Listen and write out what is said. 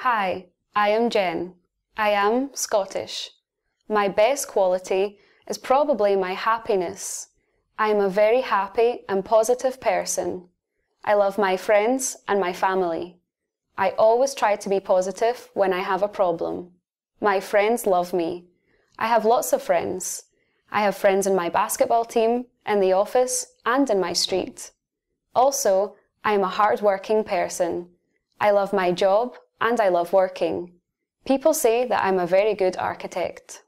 Hi, I am Jen. I am Scottish. My best quality is probably my happiness. I am a very happy and positive person. I love my friends and my family. I always try to be positive when I have a problem. My friends love me. I have lots of friends. I have friends in my basketball team, in the office, and in my street. Also, I am a hard-working person. I love my job and I love working. People say that I'm a very good architect.